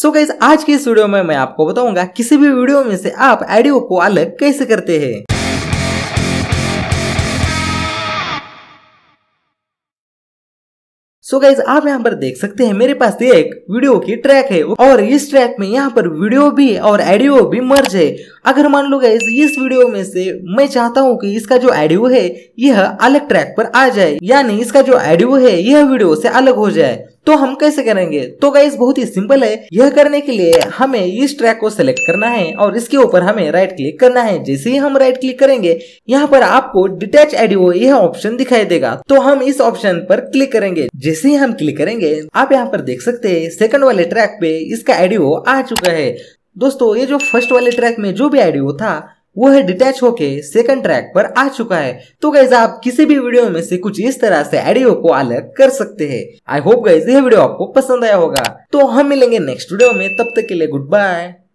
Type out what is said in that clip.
so guys आज के इस वीडियो में मैं आपको बताऊंगा किसी भी वीडियो में से आप एडियो को अलग कैसे करते हैं सो so गाइज आप यहाँ पर देख सकते हैं मेरे पास ये एक वीडियो की ट्रैक है और इस ट्रैक में यहाँ पर वीडियो भी और एडियो भी मर्ज है अगर मान लो गाइज इस वीडियो में से मैं चाहता हूँ कि इसका जो ऑडियो है यह अलग ट्रैक पर आ जाए यानी इसका जो ऑडियो है यह वीडियो से अलग हो जाए तो हम कैसे करेंगे तो गाइस बहुत ही सिंपल है यह करने के लिए हमें इस ट्रैक को सिलेक्ट करना है और इसके ऊपर हमें राइट क्लिक करना है जैसे ही हम राइट क्लिक करेंगे यहाँ पर आपको डिटेच एडियो यह ऑप्शन दिखाई देगा तो हम इस ऑप्शन पर क्लिक करेंगे जैसे ही हम क्लिक करेंगे आप यहाँ पर देख सकते हैं सेकंड वाले ट्रैक पे इसका एडियो आ चुका है दोस्तों ये जो फर्स्ट वाले ट्रैक में जो भी एडियो था वो है डिटैच होके सेकंड ट्रैक पर आ चुका है तो गाइज आप किसी भी वीडियो में से कुछ इस तरह से ऑडियो को अलग कर सकते हैं आई होप गैज यह वीडियो आपको पसंद आया होगा तो हम मिलेंगे नेक्स्ट वीडियो में तब तक के लिए गुड बाय